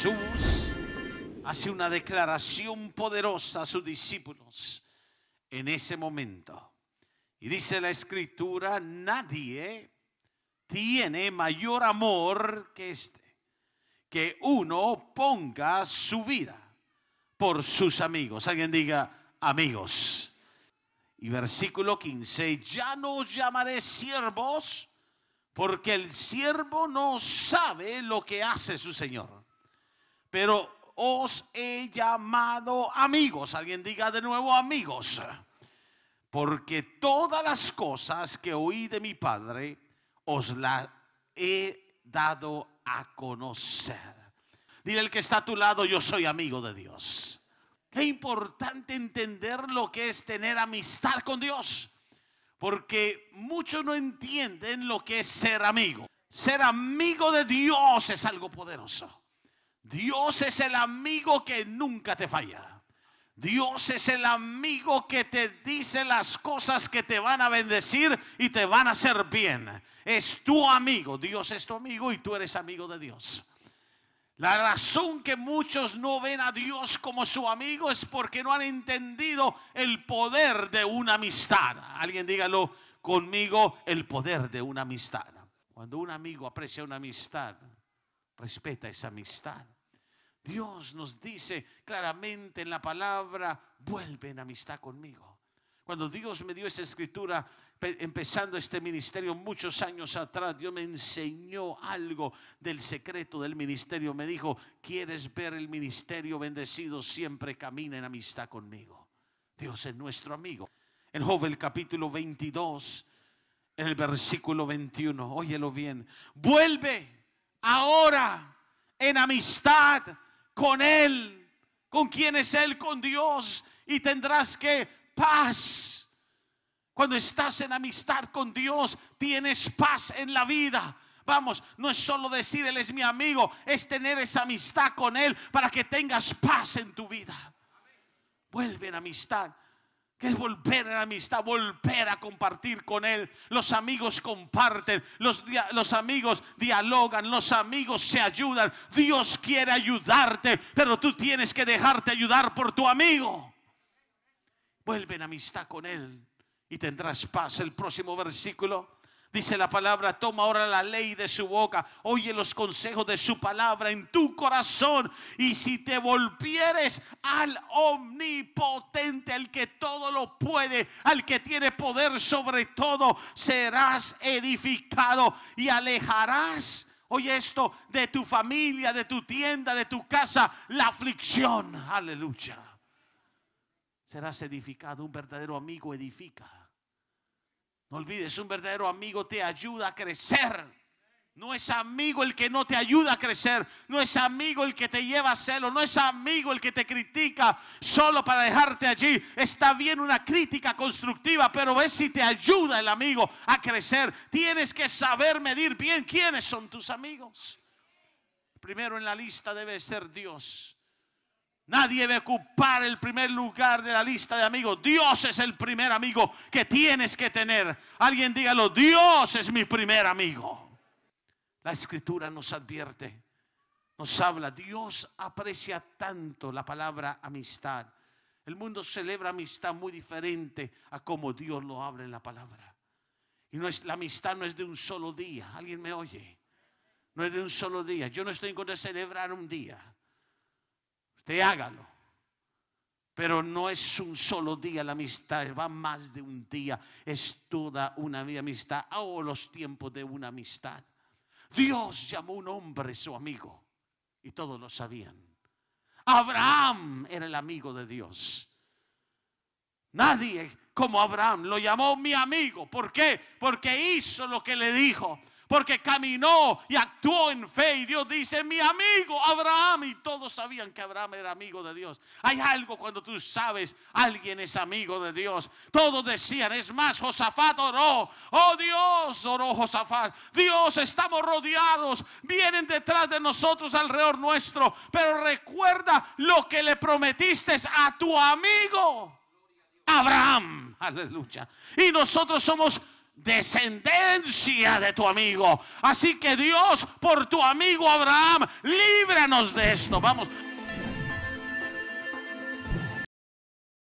Jesús hace una declaración poderosa a sus discípulos en ese momento. Y dice la escritura, nadie tiene mayor amor que este, que uno ponga su vida por sus amigos. Alguien diga, amigos. Y versículo 15, ya no llamaré siervos, porque el siervo no sabe lo que hace su Señor pero os he llamado amigos. Alguien diga de nuevo amigos. Porque todas las cosas que oí de mi Padre os las he dado a conocer. Dile el que está a tu lado, yo soy amigo de Dios. Qué importante entender lo que es tener amistad con Dios. Porque muchos no entienden lo que es ser amigo. Ser amigo de Dios es algo poderoso. Dios es el amigo que nunca te falla. Dios es el amigo que te dice las cosas que te van a bendecir y te van a hacer bien. Es tu amigo. Dios es tu amigo y tú eres amigo de Dios. La razón que muchos no ven a Dios como su amigo es porque no han entendido el poder de una amistad. Alguien dígalo conmigo, el poder de una amistad. Cuando un amigo aprecia una amistad, respeta esa amistad. Dios nos dice claramente en la palabra, vuelve en amistad conmigo. Cuando Dios me dio esa escritura, empezando este ministerio muchos años atrás, Dios me enseñó algo del secreto del ministerio. Me dijo, ¿quieres ver el ministerio bendecido? Siempre camina en amistad conmigo. Dios es nuestro amigo. En joven el capítulo 22, en el versículo 21, óyelo bien, vuelve ahora en amistad con Él, con quién es Él, con Dios, y tendrás que paz. Cuando estás en amistad con Dios, tienes paz en la vida. Vamos, no es solo decir Él es mi amigo, es tener esa amistad con Él para que tengas paz en tu vida. Vuelve en amistad que es volver a amistad, volver a compartir con Él. Los amigos comparten, los, los, amigos dialogan, los amigos se ayudan. Dios quiere ayudarte, pero tú tienes que dejarte ayudar por tu amigo. Vuelve en amistad con Él y tendrás paz. El próximo versículo Dice la palabra, toma ahora la ley de su boca, oye los consejos de su palabra en tu corazón y si te volvieres al omnipotente, al que todo lo puede, al que tiene poder sobre todo, serás edificado y alejarás, oye esto, de tu familia, de tu tienda, de tu casa, la aflicción. Aleluya. Serás edificado, un verdadero amigo edifica. No olvides, un verdadero amigo te ayuda a crecer. No es amigo el que no te ayuda a crecer. No es amigo el que te lleva a celo. No es amigo el que te critica solo para dejarte allí. Está bien una crítica constructiva, pero ves si te ayuda el amigo a crecer. Tienes que saber medir bien quiénes son tus amigos. Primero en la lista debe ser Dios. Nadie debe ocupar el primer lugar de la lista de amigos. Dios es el primer amigo que tienes que tener. Alguien dígalo, Dios es mi primer amigo. La escritura nos advierte, nos habla. Dios aprecia tanto la palabra amistad. El mundo celebra amistad muy diferente a como Dios lo habla en la palabra. Y no es, la amistad no es de un solo día. ¿Alguien me oye? No es de un solo día. Yo no estoy en contra de celebrar un día hágalo. Pero no es un solo día la amistad, va más de un día. Es toda una vida amistad ah, o los tiempos de una amistad. Dios llamó un hombre su amigo y todos lo sabían. Abraham era el amigo de Dios. Nadie como Abraham lo llamó mi amigo. ¿Por qué? Porque hizo lo que le dijo porque caminó y actuó en fe. Y Dios dice, mi amigo Abraham, y todos sabían que Abraham era amigo de Dios. Hay algo cuando tú sabes, alguien es amigo de Dios. Todos decían, es más, Josafat oró, oh Dios, oró Josafat, Dios, estamos rodeados, vienen detrás de nosotros alrededor nuestro, pero recuerda lo que le prometiste a tu amigo. Abraham, aleluya. Y nosotros somos descendencia de tu amigo. Así que Dios, por tu amigo Abraham, líbranos de esto. Vamos.